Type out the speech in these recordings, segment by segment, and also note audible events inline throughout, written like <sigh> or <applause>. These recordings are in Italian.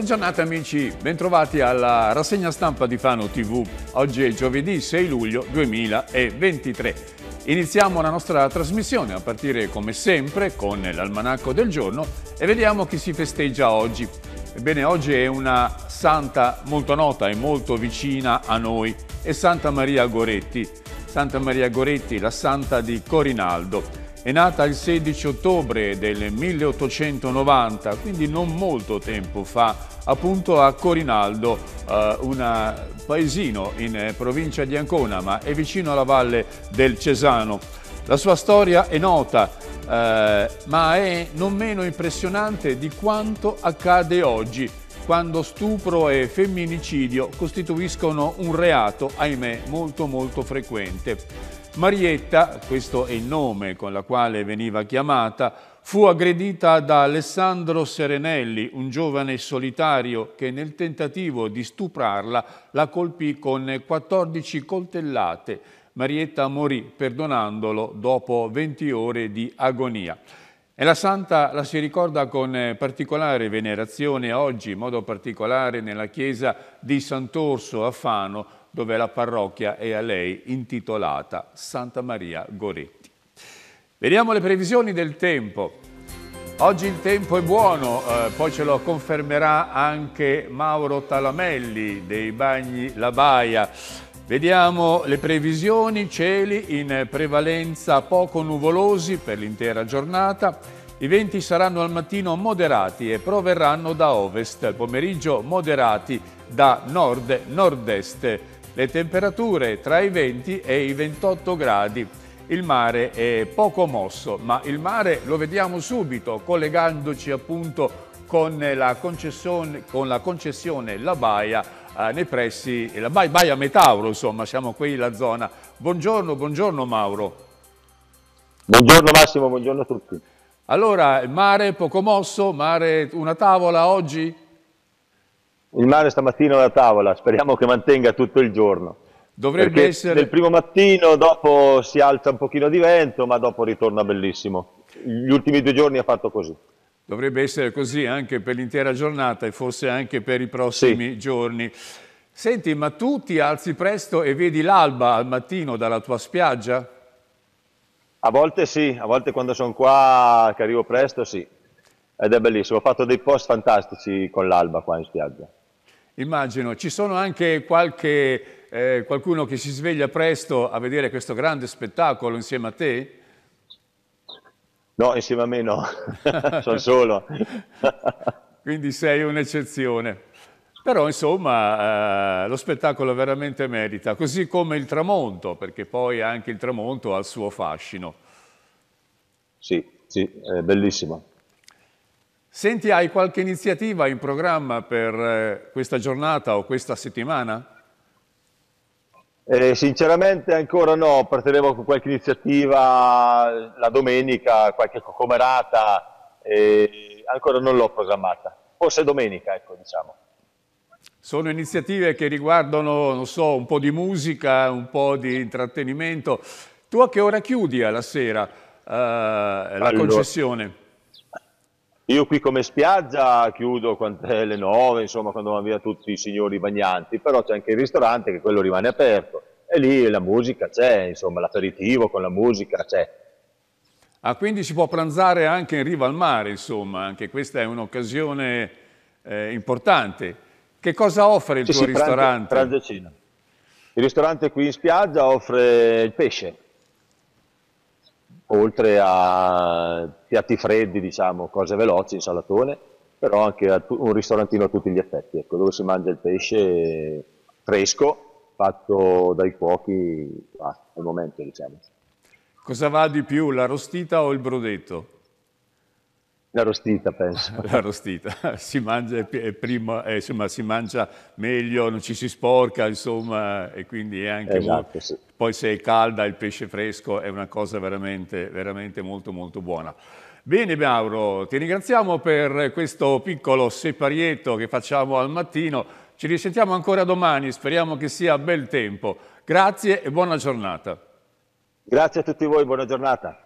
Buongiornate giornata amici, bentrovati alla rassegna stampa di Fano TV. Oggi è giovedì 6 luglio 2023. Iniziamo la nostra trasmissione a partire come sempre con l'almanacco del giorno e vediamo chi si festeggia oggi. Ebbene, oggi è una santa molto nota e molto vicina a noi, è Santa Maria Goretti. Santa Maria Goretti, la santa di Corinaldo. È nata il 16 ottobre del 1890, quindi non molto tempo fa, appunto a Corinaldo, eh, un paesino in eh, provincia di Ancona, ma è vicino alla valle del Cesano. La sua storia è nota, eh, ma è non meno impressionante di quanto accade oggi, quando stupro e femminicidio costituiscono un reato, ahimè, molto molto frequente. Marietta, questo è il nome con la quale veniva chiamata, fu aggredita da Alessandro Serenelli, un giovane solitario che nel tentativo di stuprarla la colpì con 14 coltellate. Marietta morì perdonandolo dopo 20 ore di agonia. E la santa la si ricorda con particolare venerazione oggi, in modo particolare nella chiesa di Sant'Orso a Fano, dove la parrocchia è a lei intitolata Santa Maria Goretti. Vediamo le previsioni del tempo. Oggi il tempo è buono, eh, poi ce lo confermerà anche Mauro Talamelli dei Bagni La Baia. Vediamo le previsioni, cieli in prevalenza poco nuvolosi per l'intera giornata. I venti saranno al mattino moderati e proverranno da ovest, al pomeriggio moderati da nord-nord-est le temperature tra i 20 e i 28 gradi. Il mare è poco mosso, ma il mare lo vediamo subito collegandoci appunto con la concessione, con la, concessione La Baia eh, nei pressi, la Baia, Baia Metauro, insomma, siamo qui la zona. Buongiorno, buongiorno Mauro. Buongiorno Massimo, buongiorno a tutti. Allora, mare poco mosso, mare una tavola oggi? Il mare stamattina alla tavola, speriamo che mantenga tutto il giorno. Dovrebbe Perché essere... Nel primo mattino dopo si alza un pochino di vento, ma dopo ritorna bellissimo. Gli ultimi due giorni ha fatto così. Dovrebbe essere così anche per l'intera giornata e forse anche per i prossimi sì. giorni. Senti, ma tu ti alzi presto e vedi l'alba al mattino dalla tua spiaggia? A volte sì, a volte quando sono qua che arrivo presto sì. Ed è bellissimo, ho fatto dei post fantastici con l'alba qua in spiaggia immagino, ci sono anche qualche, eh, qualcuno che si sveglia presto a vedere questo grande spettacolo insieme a te? No, insieme a me no, <laughs> sono solo. Quindi sei un'eccezione. Però insomma eh, lo spettacolo veramente merita, così come il tramonto, perché poi anche il tramonto ha il suo fascino. Sì, sì, è bellissimo. Senti, hai qualche iniziativa in programma per eh, questa giornata o questa settimana? Eh, sinceramente ancora no, partiremo con qualche iniziativa la domenica, qualche cocomerata, eh, ancora non l'ho programmata, forse domenica ecco diciamo. Sono iniziative che riguardano, non so, un po' di musica, un po' di intrattenimento. Tu a che ora chiudi alla sera eh, la allora. concessione? Io qui come spiaggia chiudo quant'è le nove, insomma, quando vanno via tutti i signori bagnanti, però c'è anche il ristorante che quello rimane aperto. E lì la musica c'è, insomma, l'aperitivo con la musica c'è. Ah, quindi si può pranzare anche in riva al mare, insomma, anche questa è un'occasione eh, importante. Che cosa offre il sì, tuo sì, ristorante? Pranzo, pranzo Il ristorante qui in spiaggia offre il pesce, oltre a piatti freddi, diciamo, cose veloci, insalatone, però anche un ristorantino a tutti gli effetti, ecco, dove si mangia il pesce fresco, fatto dai cuochi ah, al momento, diciamo. Cosa va di più, la rostita o il brodetto? La rostita, penso. La <laughs> rostita, si mangia, prima, eh, insomma, si mangia meglio, non ci si sporca, insomma, e quindi è anche... Esatto, sì. Poi se è calda il pesce fresco è una cosa veramente, veramente molto, molto buona. Bene Mauro, ti ringraziamo per questo piccolo separietto che facciamo al mattino. Ci risentiamo ancora domani, speriamo che sia bel tempo. Grazie e buona giornata. Grazie a tutti voi, buona giornata.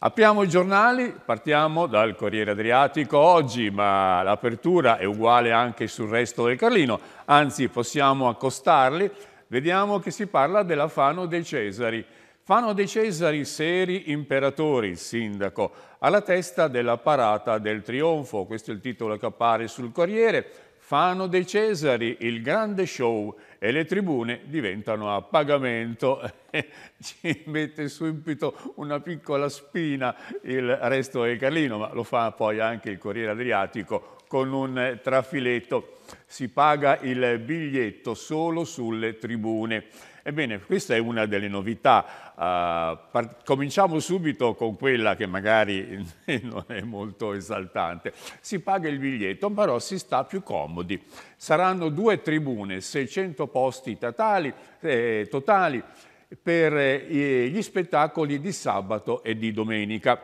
Apriamo i giornali, partiamo dal Corriere Adriatico oggi, ma l'apertura è uguale anche sul resto del Carlino, anzi possiamo accostarli, vediamo che si parla della Fano dei Cesari. Fano dei Cesari, seri imperatori, il sindaco, alla testa della parata del trionfo, questo è il titolo che appare sul Corriere, Fanno dei Cesari il grande show e le tribune diventano a pagamento. <laughs> Ci mette subito una piccola spina il resto del Carlino, ma lo fa poi anche il Corriere Adriatico con un trafiletto. Si paga il biglietto solo sulle tribune. Ebbene, questa è una delle novità. Uh, cominciamo subito con quella che magari <laughs> non è molto esaltante. Si paga il biglietto, però si sta più comodi. Saranno due tribune, 600 posti tatali, eh, totali per eh, gli spettacoli di sabato e di domenica.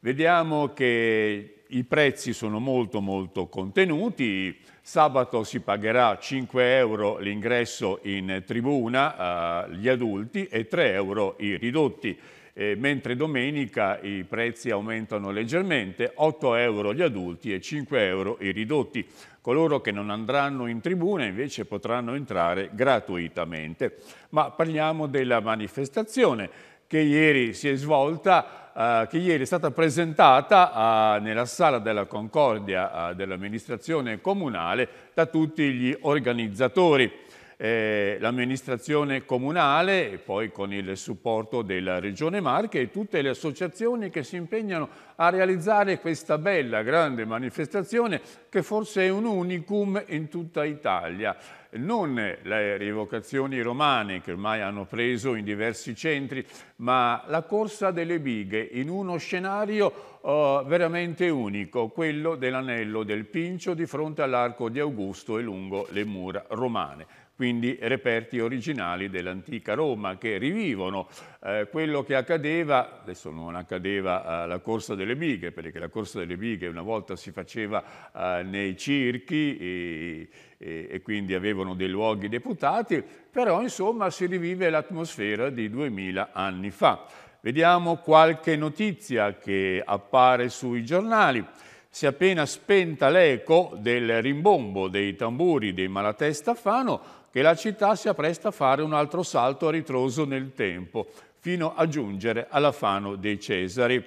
Vediamo che i prezzi sono molto molto contenuti, sabato si pagherà 5 euro l'ingresso in tribuna agli eh, adulti e 3 euro i ridotti, eh, mentre domenica i prezzi aumentano leggermente, 8 euro gli adulti e 5 euro i ridotti. Coloro che non andranno in tribuna invece potranno entrare gratuitamente. Ma parliamo della manifestazione che ieri si è svolta eh, che ieri è stata presentata eh, nella sala della Concordia eh, dell'amministrazione comunale da tutti gli organizzatori eh, l'amministrazione comunale e poi con il supporto della Regione Marche e tutte le associazioni che si impegnano a realizzare questa bella grande manifestazione che forse è un unicum in tutta Italia non le rievocazioni romane che ormai hanno preso in diversi centri, ma la corsa delle bighe in uno scenario uh, veramente unico, quello dell'anello del Pincio di fronte all'arco di Augusto e lungo le mura romane quindi reperti originali dell'antica Roma che rivivono eh, quello che accadeva, adesso non accadeva alla eh, Corsa delle Bighe, perché la Corsa delle Bighe una volta si faceva eh, nei circhi e, e, e, quindi avevano dei luoghi deputati, però insomma si rivive l'atmosfera di 2000 anni fa. Vediamo qualche notizia che appare sui giornali si è appena spenta l'eco del rimbombo dei tamburi dei Malatesta Fano, che la città si appresta a fare un altro salto a ritroso nel tempo, fino a giungere alla Fano dei Cesari.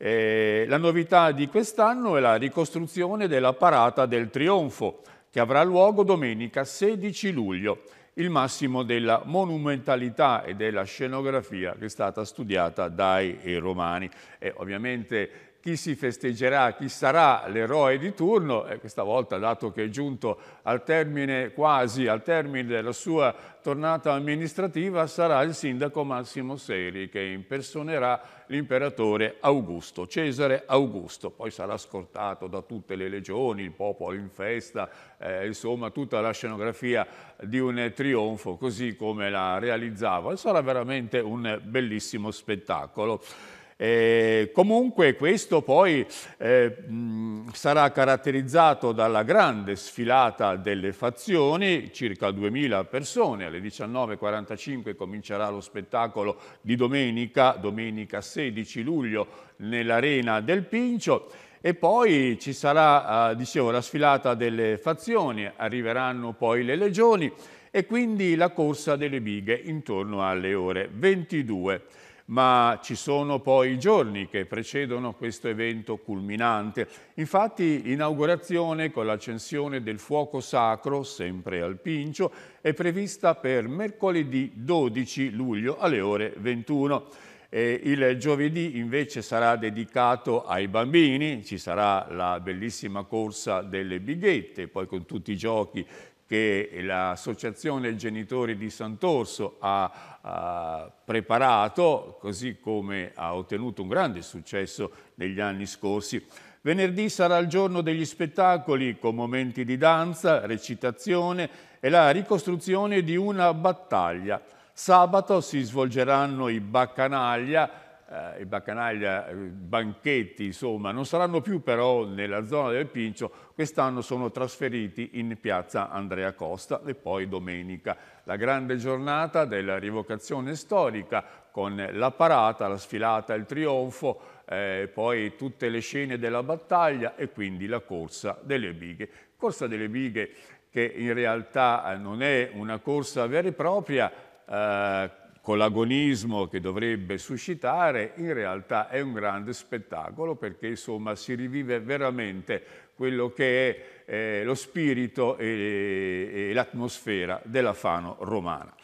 Eh, la novità di quest'anno è la ricostruzione della parata del Trionfo, che avrà luogo domenica 16 luglio, il massimo della monumentalità e della scenografia che è stata studiata dai romani. E ovviamente chi si festeggerà, chi sarà l'eroe di turno e questa volta, dato che è giunto al termine, quasi al termine della sua tornata amministrativa, sarà il sindaco Massimo Seri che impersonerà l'imperatore Augusto, Cesare Augusto. Poi sarà scortato da tutte le legioni, il popolo in festa, eh, insomma tutta la scenografia di un trionfo così come la realizzava. E sarà veramente un bellissimo spettacolo. Eh, comunque questo poi eh, mh, sarà caratterizzato dalla grande sfilata delle fazioni, circa 2.000 persone, alle 19.45 comincerà lo spettacolo di domenica, domenica 16 luglio nell'Arena del Pincio e poi ci sarà, eh, dicevo, la sfilata delle fazioni, arriveranno poi le legioni e quindi la corsa delle bighe intorno alle ore 22 ma ci sono poi i giorni che precedono questo evento culminante. Infatti l'inaugurazione con l'accensione del fuoco sacro, sempre al Pincio, è prevista per mercoledì 12 luglio alle ore 21. E il giovedì invece sarà dedicato ai bambini, ci sarà la bellissima corsa delle bighette, poi con tutti i giochi che l'Associazione Genitori di Sant'Orso ha, ha, preparato, così come ha ottenuto un grande successo negli anni scorsi. Venerdì sarà il giorno degli spettacoli con momenti di danza, recitazione e la ricostruzione di una battaglia. Sabato si svolgeranno i baccanaglia, eh, i baccanaglia, eh, banchetti, insomma, non saranno più però nella zona del Pincio, Quest'anno sono trasferiti in piazza Andrea Costa e poi domenica. La grande giornata della rivocazione storica con la parata, la sfilata, il trionfo, eh, poi tutte le scene della battaglia e quindi la corsa delle bighe. Corsa delle bighe che in realtà eh, non è una corsa vera e propria, eh, con l'agonismo che dovrebbe suscitare, in realtà è un grande spettacolo perché insomma si rivive veramente quello che è eh, lo spirito e, e l'atmosfera della Fano romana.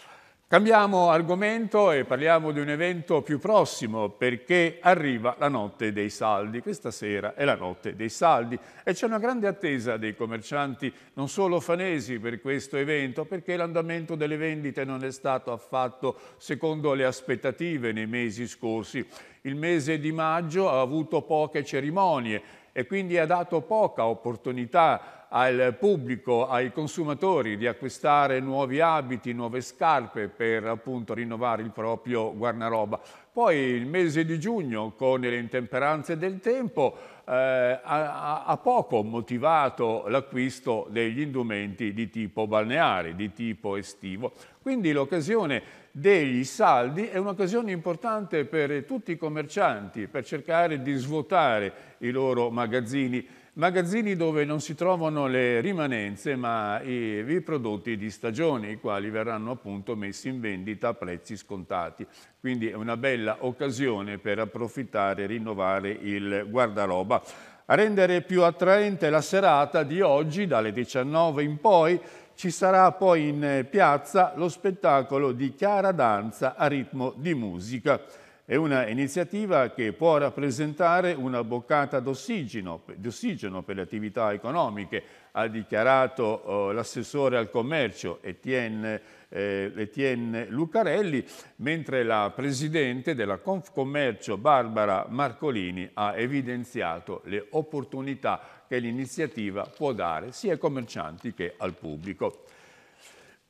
Cambiamo argomento e parliamo di un evento più prossimo perché arriva la notte dei saldi. Questa sera è la notte dei saldi e c'è una grande attesa dei commercianti non solo fanesi per questo evento perché l'andamento delle vendite non è stato affatto secondo le aspettative nei mesi scorsi. Il mese di maggio ha avuto poche cerimonie e quindi ha dato poca opportunità al pubblico, ai consumatori di acquistare nuovi abiti, nuove scarpe per appunto rinnovare il proprio guarnaroba. Poi il mese di giugno con le intemperanze del tempo eh, ha, ha poco motivato l'acquisto degli indumenti di tipo balneare, di tipo estivo. Quindi l'occasione dei saldi è un'occasione importante per tutti i commercianti per cercare di svuotare i loro magazzini, magazzini dove non si trovano le rimanenze ma i, i prodotti di stagione, i quali verranno appunto messi in vendita a prezzi scontati. Quindi è una bella occasione per approfittare e rinnovare il guardaroba. A rendere più attraente la serata di oggi, dalle 19 in poi, ci sarà poi in eh, piazza lo spettacolo di Chiara Danza a ritmo di musica. È un'iniziativa che può rappresentare una boccata d'ossigeno, per le attività economiche, ha dichiarato oh, l'assessore al commercio Etienne eh, Etienne Lucarelli, mentre la presidente della Confcommercio Barbara Marcolini ha evidenziato le opportunità che l'iniziativa può dare sia ai commercianti che al pubblico.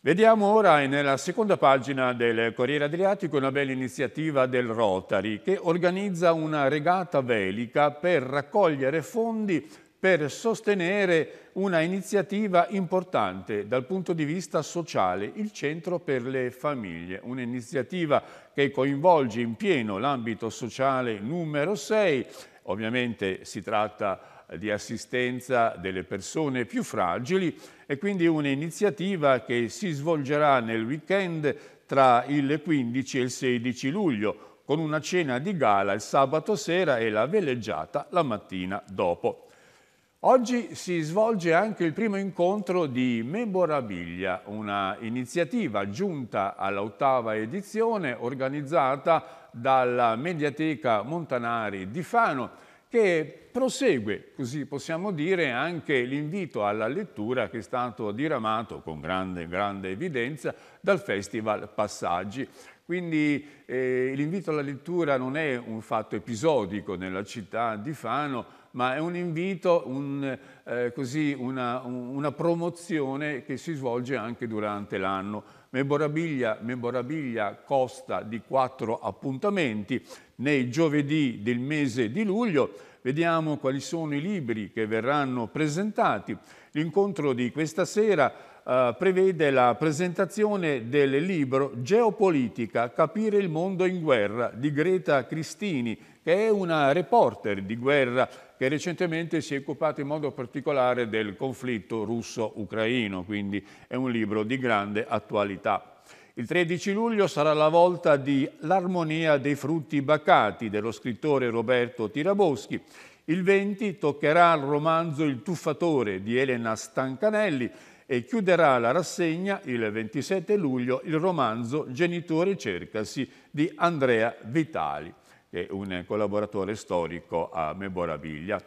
Vediamo ora nella seconda pagina del Corriere Adriatico una bella iniziativa del Rotary che organizza una regata velica per raccogliere fondi per sostenere una iniziativa importante dal punto di vista sociale, il Centro per le Famiglie, un'iniziativa che coinvolge in pieno l'ambito sociale numero 6, ovviamente si tratta di assistenza delle persone più fragili e quindi un'iniziativa che si svolgerà nel weekend tra il 15 e il 16 luglio con una cena di gala il sabato sera e la veleggiata la mattina dopo. Oggi si svolge anche il primo incontro di Memorabilia, una iniziativa giunta all'ottava edizione organizzata dalla Mediateca Montanari di Fano che prosegue, così possiamo dire, anche l'invito alla lettura che è stato diramato con grande, grande evidenza dal Festival Passaggi quindi eh, l'invito alla lettura non è un fatto episodico nella città di Fano, ma è un invito, un, eh, così, una, una, promozione che si svolge anche durante l'anno. Memorabilia, memorabilia costa di quattro appuntamenti nei giovedì del mese di luglio. Vediamo quali sono i libri che verranno presentati. L'incontro di questa sera eh, prevede la presentazione del libro Geopolitica, capire il mondo in guerra di Greta Cristini, che è una reporter di guerra che recentemente si è occupata in modo particolare del conflitto russo-ucraino, quindi è un libro di grande attualità. Il 13 luglio sarà la volta di L'armonia dei frutti baccati dello scrittore Roberto Tiraboschi. Il 20 toccherà il romanzo Il tuffatore di Elena Stancanelli e chiuderà la rassegna il 27 luglio il romanzo Genitori cercasi di Andrea Vitali, che è un collaboratore storico a Memorabilia.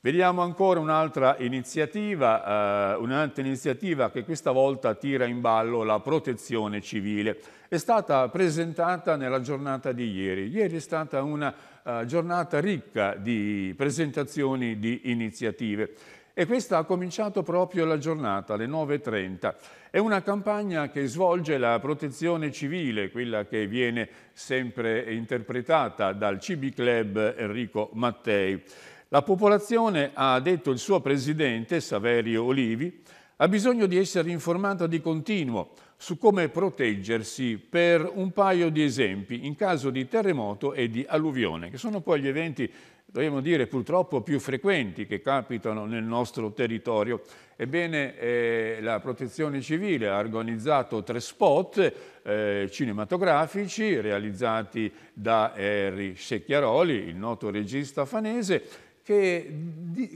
Vediamo ancora un'altra iniziativa, eh, un'altra iniziativa che questa volta tira in ballo la protezione civile. È stata presentata nella giornata di ieri. Ieri è stata una eh, giornata ricca di presentazioni di iniziative. E questa ha cominciato proprio la giornata, alle 9.30. È una campagna che svolge la protezione civile, quella che viene sempre interpretata dal CB Club Enrico Mattei. La popolazione, ha detto il suo presidente, Saverio Olivi, ha bisogno di essere informata di continuo su come proteggersi per un paio di esempi in caso di terremoto e di alluvione, che sono poi gli eventi dobbiamo dire purtroppo più frequenti che capitano nel nostro territorio. Ebbene, eh, la Protezione Civile ha organizzato tre spot eh, cinematografici realizzati da Henry Secchiaroli, il noto regista fanese, che,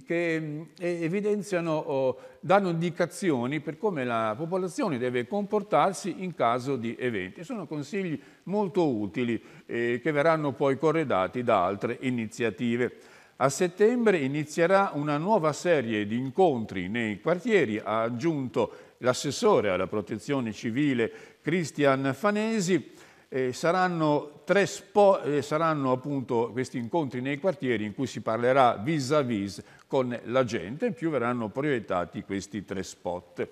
che eh, evidenziano, o oh, danno indicazioni per come la popolazione deve comportarsi in caso di eventi. Sono consigli molto utili eh, che verranno poi corredati da altre iniziative. A settembre inizierà una nuova serie di incontri nei quartieri, ha aggiunto l'assessore alla protezione civile Cristian Fanesi, eh, saranno, tre spo- eh, saranno appunto questi incontri nei quartieri in cui si parlerà vis-à-vis con la gente, in più verranno proiettati questi tre spot.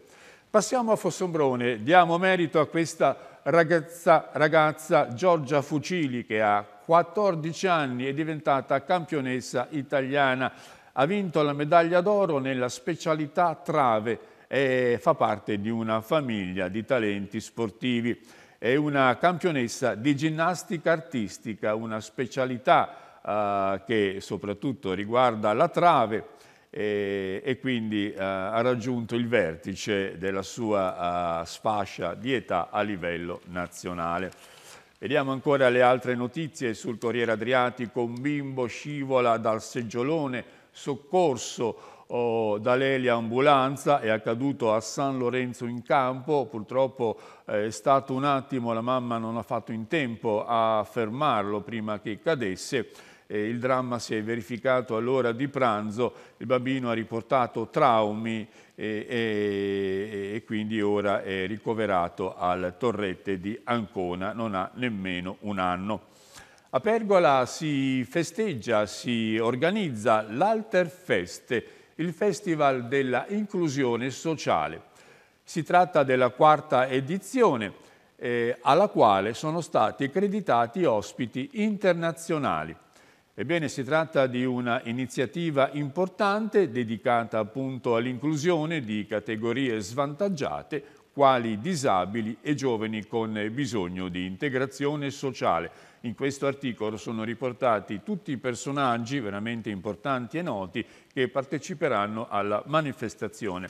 Passiamo a Fossombrone, diamo merito a questa ragazza, ragazza Giorgia Fucili che ha 14 anni e è diventata campionessa italiana. Ha vinto la medaglia d'oro nella specialità trave e fa parte di una famiglia di talenti sportivi. È una campionessa di ginnastica artistica, una specialità eh, che soprattutto riguarda la trave e, e quindi eh, ha raggiunto il vertice della sua eh, sfascia di età a livello nazionale. Vediamo ancora le altre notizie sul Corriere Adriatico, un bimbo scivola dal seggiolone, soccorso, oh, D'Alelia ambulanza, è accaduto a San Lorenzo in Campo, purtroppo eh, è stato un attimo, la mamma non ha fatto in tempo a fermarlo prima che cadesse, il dramma si è verificato all'ora di pranzo, il bambino ha riportato traumi e, e, e, quindi ora è ricoverato al Torrette di Ancona, non ha nemmeno un anno. A Pergola si festeggia, si organizza l'Alterfest, il Festival della Inclusione Sociale. Si tratta della quarta edizione eh, alla quale sono stati accreditati ospiti internazionali. Ebbene, si tratta di una iniziativa importante dedicata appunto all'inclusione di categorie svantaggiate quali disabili e giovani con bisogno di integrazione sociale in questo articolo sono riportati tutti i personaggi veramente importanti e noti che parteciperanno alla manifestazione.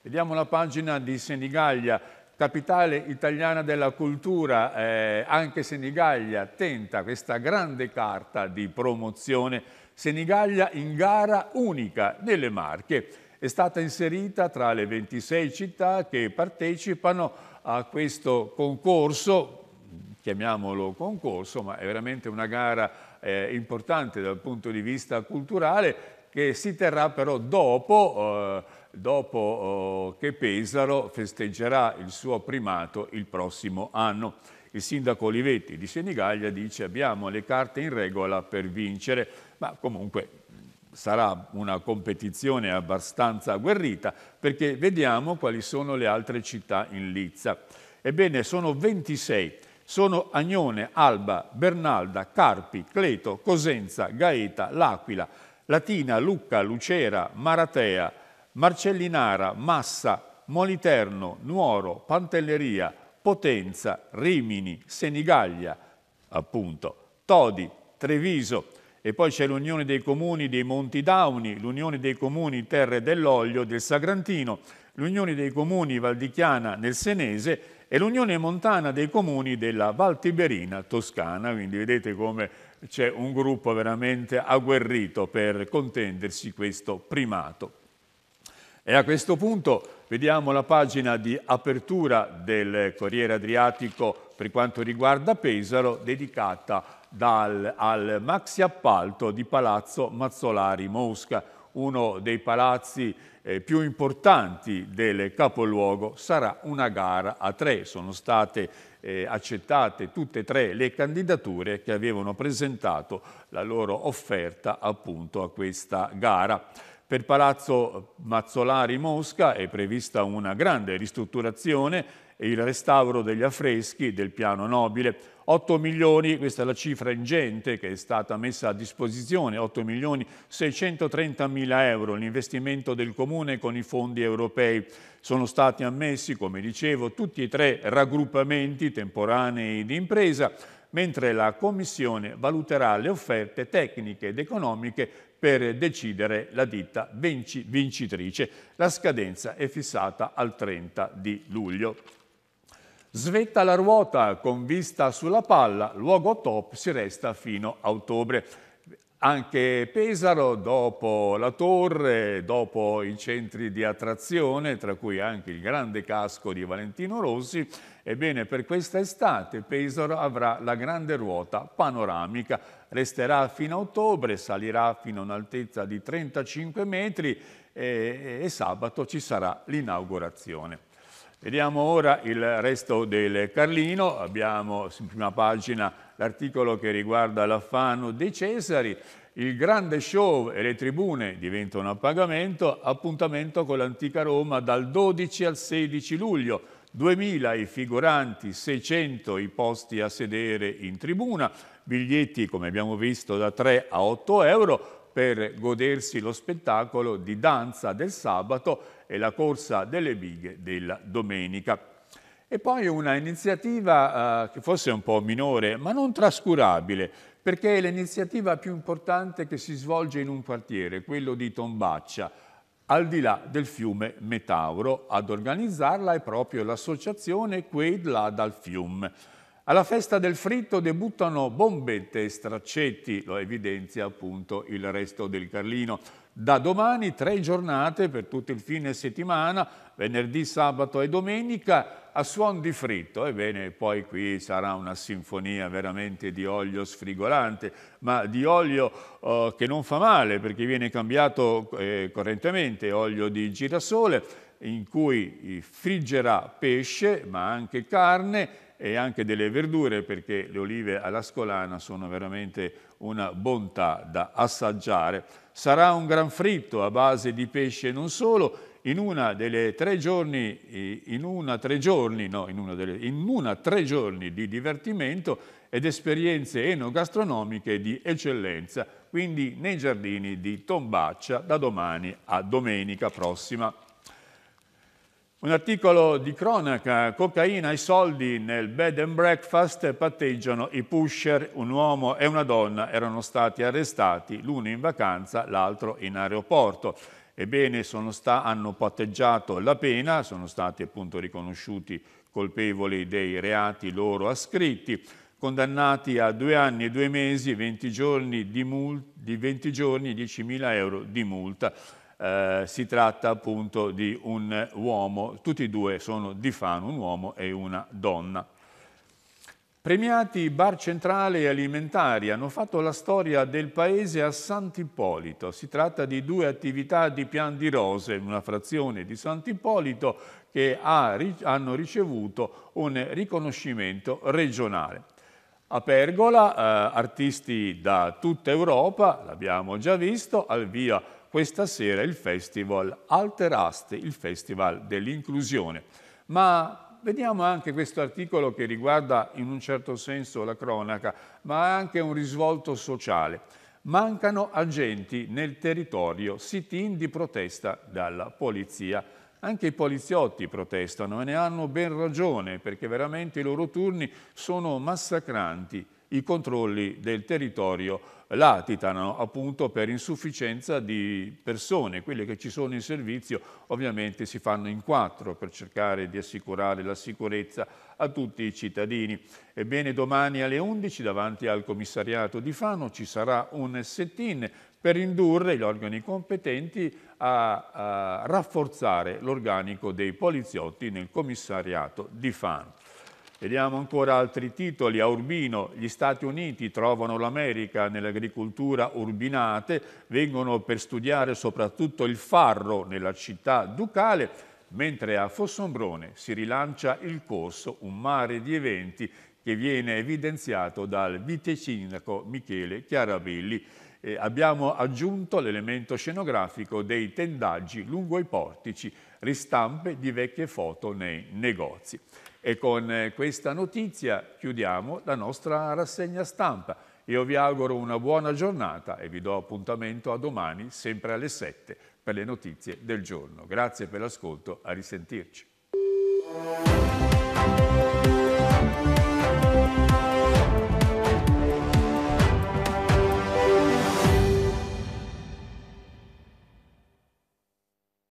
Vediamo la pagina di Senigallia, capitale italiana della cultura, eh, anche Senigallia tenta questa grande carta di promozione. Senigallia in gara unica nelle Marche. È stata inserita tra le 26 città che partecipano a questo concorso chiamiamolo concorso, ma è veramente una gara eh, importante dal punto di vista culturale che si terrà però dopo, eh, dopo oh, che Pesaro festeggerà il suo primato il prossimo anno. Il sindaco Olivetti di Senigallia dice abbiamo le carte in regola per vincere, ma comunque mm, sarà una competizione abbastanza agguerrita perché vediamo quali sono le altre città in Lizza. Ebbene, sono 26 sono Agnone, Alba, Bernalda, Carpi, Cleto, Cosenza, Gaeta, L'Aquila, Latina, Lucca, Lucera, Maratea, Marcellinara, Massa, Moliterno, Nuoro, Pantelleria, Potenza, Rimini, Senigallia, appunto, Todi, Treviso, e poi c'è l'Unione dei Comuni dei Monti Dauni, l'Unione dei Comuni Terre dell'Olio del Sagrantino, l'Unione dei Comuni Valdichiana nel Senese e l'Unione Montana dei Comuni della Valtiberina Toscana. Quindi vedete come c'è un gruppo veramente agguerrito per contendersi questo primato. E a questo punto vediamo la pagina di apertura del Corriere Adriatico per quanto riguarda Pesaro dedicata a dal, al maxi appalto di Palazzo Mazzolari Mosca, uno dei palazzi eh, più importanti del capoluogo, sarà una gara a tre. Sono state eh, accettate tutte e tre le candidature che avevano presentato la loro offerta appunto a questa gara. Per Palazzo Mazzolari Mosca è prevista una grande ristrutturazione e il restauro degli affreschi del piano nobile 8 milioni, questa è la cifra ingente che è stata messa a disposizione, 8 milioni 630 mila euro, l'investimento del Comune con i fondi europei. Sono stati ammessi, come dicevo, tutti e tre raggruppamenti temporanei di impresa, mentre la Commissione valuterà le offerte tecniche ed economiche per decidere la ditta vincitrice. La scadenza è fissata al 30 di luglio. Svetta la ruota con vista sulla palla, luogo top si resta fino a ottobre. Anche Pesaro, dopo la torre, dopo i centri di attrazione, tra cui anche il grande casco di Valentino Rossi, ebbene per questa estate Pesaro avrà la grande ruota panoramica. Resterà fino a ottobre, salirà fino a un'altezza di 35 metri e, e sabato ci sarà l'inaugurazione. Vediamo ora il resto del Carlino, abbiamo in prima pagina l'articolo che riguarda l'affanno dei Cesari, il grande show e le tribune diventano a pagamento, appuntamento con l'antica Roma dal 12 al 16 luglio, 2000 i figuranti, 600 i posti a sedere in tribuna, biglietti come abbiamo visto da 3 a 8 euro, per godersi lo spettacolo di danza del sabato e la corsa delle bighe della domenica. E poi una iniziativa eh, che forse è un po' minore, ma non trascurabile, perché è l'iniziativa più importante che si svolge in un quartiere, quello di Tombaccia, al di là del fiume Metauro. Ad organizzarla è proprio l'associazione Quaid là dal fiume. Alla festa del fritto debuttano bombette e straccetti, lo evidenzia appunto il resto del Carlino. Da domani tre giornate per tutto il fine settimana, venerdì, sabato e domenica, a suon di fritto. Ebbene, poi qui sarà una sinfonia veramente di olio sfrigolante, ma di olio eh, che non fa male perché viene cambiato eh, correntemente, olio di girasole, in cui friggerà pesce, ma anche carne e anche delle verdure, perché le olive all'ascolana sono veramente una bontà da assaggiare. Sarà un gran fritto a base di pesce e non solo, in una delle tre giorni, in una tre giorni, no, in una delle, in una tre giorni di divertimento ed esperienze enogastronomiche di eccellenza, quindi nei giardini di Tombaccia da domani a domenica prossima. Un articolo di cronaca, cocaina e soldi nel bed and breakfast patteggiano i pusher, un uomo e una donna erano stati arrestati, l'uno in vacanza, l'altro in aeroporto. Ebbene, hanno patteggiato la pena, sono stati appunto riconosciuti colpevoli dei reati loro ascritti, condannati a due anni e due mesi, 20 giorni di, mul- di 20 giorni, 10.000 euro di multa. Eh, si tratta appunto di un uomo, tutti e due sono di Fano, un uomo e una donna. Premiati bar centrale e alimentari hanno fatto la storia del paese a Sant'Ippolito. Si tratta di due attività di Pian di Rose, una frazione di Sant'Ippolito, che ha, hanno ricevuto un riconoscimento regionale. A Pergola, eh, artisti da tutta Europa, l'abbiamo già visto, al via questa sera il festival Alteraste, il festival dell'inclusione. Ma vediamo anche questo articolo che riguarda in un certo senso la cronaca, ma ha anche un risvolto sociale. Mancano agenti nel territorio, sit-in di protesta dalla polizia. Anche i poliziotti protestano e ne hanno ben ragione perché veramente i loro turni sono massacranti i controlli del territorio latitano appunto per insufficienza di persone, quelle che ci sono in servizio ovviamente si fanno in quattro per cercare di assicurare la sicurezza a tutti i cittadini. Ebbene domani alle 11 davanti al commissariato di Fano ci sarà un set in per indurre gli organi competenti a, a rafforzare l'organico dei poliziotti nel commissariato di Fano. Vediamo ancora altri titoli. A Urbino gli Stati Uniti trovano l'America nell'agricoltura urbinate, vengono per studiare soprattutto il farro nella città ducale, mentre a Fossombrone si rilancia il corso Un mare di eventi che viene evidenziato dal viticindaco Michele Chiarabelli. Eh, abbiamo aggiunto l'elemento scenografico dei tendaggi lungo i portici, ristampe di vecchie foto nei negozi. E con eh, questa notizia chiudiamo la nostra rassegna stampa. Io vi auguro una buona giornata e vi do appuntamento a domani, sempre alle 7, per le notizie del giorno. Grazie per l'ascolto, a risentirci.